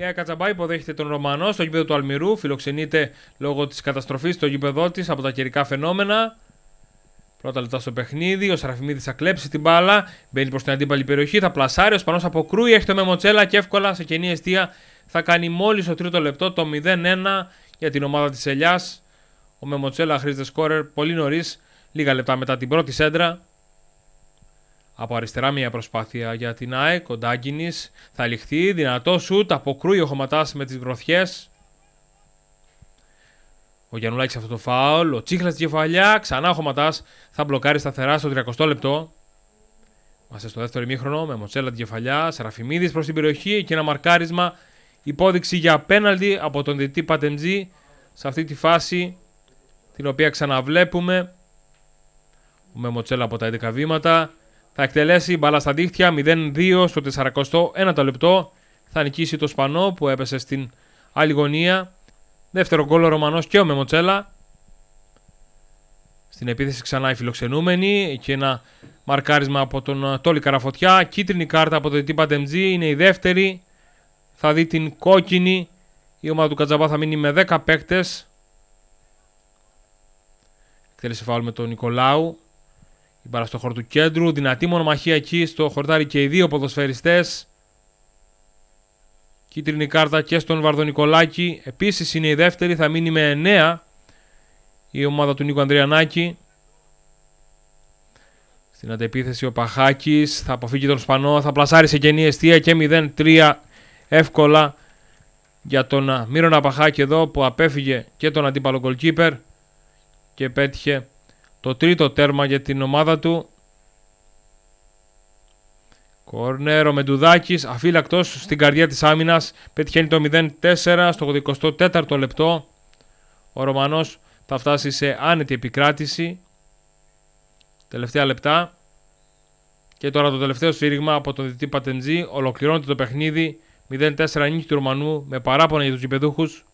Η υποδέχεται τον Ρωμανό στο γήπεδο του Αλμυρού. Φιλοξενείται λόγω της καταστροφής στο γήπεδο της από τα καιρικά φαινόμενα. Πρώτα λεπτά στο παιχνίδι. Ο Σαραφιμίδης θα κλέψει την μπάλα. Μπαίνει προς την αντίπαλη περιοχή. Θα πλασάρει. Ο Σπανός αποκρούει. Έχει το μεμοτσέλα και εύκολα σε κενή αιστεία θα κάνει μόλις το τρίτο λεπτό το 0-1 για την ομάδα της Ελιάς. Ο Μεμοτσέλα χρήζεται σκόρερ πολύ νωρίς, λίγα λεπτά μετά την πρώτη σέντρα. Από αριστερά μια προσπάθεια για την ΑΕΚ. Ο Ντάγκινης θα ληχθεί. Δυνατό σουτ. Αποκρούει ο Χωματάς με τις γροθιές. Ο Γιαννουλάκης αυτό το φάουλ. Ο Τσίχλας την κεφαλιά. Ξανά ο Χωματάς θα μπλοκάρει σταθερά στο 30 λεπτό. Είμαστε στο δεύτερο ημίχρονο με Μοτσέλα την κεφαλιά. Σαραφιμίδης προς την περιοχή και ένα μαρκάρισμα. Υπόδειξη για απέναντι από τον διαιτητή Πατεντζή σε αυτή τη φάση την οποία ξαναβλέπουμε. Ο Μεμοτσέλα από τα 11 βήματα. Θα εκτελέσει μπαλά στα δίχτυα 0-2 στο 41 το λεπτό. Θα νικήσει το Σπανό που έπεσε στην άλλη γωνία. Δεύτερο γκολ ο Ρωμανός και ο Μεμοτσέλα. Στην επίθεση ξανά οι φιλοξενούμενοι και ένα μαρκάρισμα από τον ε, Τόλι Καραφωτιά. Κίτρινη κάρτα από το Τίπα Τεμτζή είναι η δεύτερη. Θα δει την κόκκινη. Η ομάδα του Κατζαμπά θα μείνει με 10 παίκτες. Εκτέλεση φάουλ με τον Νικολάου. Η μπάλα στο χώρο του κέντρου. Δυνατή μονομαχία εκεί στο χορτάρι και οι δύο ποδοσφαιριστές. Κίτρινη κάρτα και στον Βαρδονικολάκη. Επίσης είναι η δεύτερη. Θα μείνει με 9 η ομάδα του Νίκο Ανδριανάκη. Στην αντεπίθεση ο Παχάκης θα αποφύγει τον Σπανό. Θα πλασάρει σε κενή αιστεία και 0-3 εύκολα για τον Μύρονα Παχάκη εδώ που απέφυγε και τον αντίπαλο goalkeeper και πέτυχε το τρίτο τέρμα για την ομάδα του. Κορνέρο Μεντουδάκης, αφύλακτος στην καρδιά της άμυνας. Πετυχαίνει το 0-4 στο 24ο λεπτό. Ο Ρωμανός θα φτάσει σε άνετη επικράτηση. Τελευταία λεπτά. Και τώρα το τελευταίο σφύριγμα από τον Δυτή Πατεντζή. Ολοκληρώνεται το παιχνίδι 0-4 νίκη του Ρωμανού με παράπονα για τους γηπεδούχους.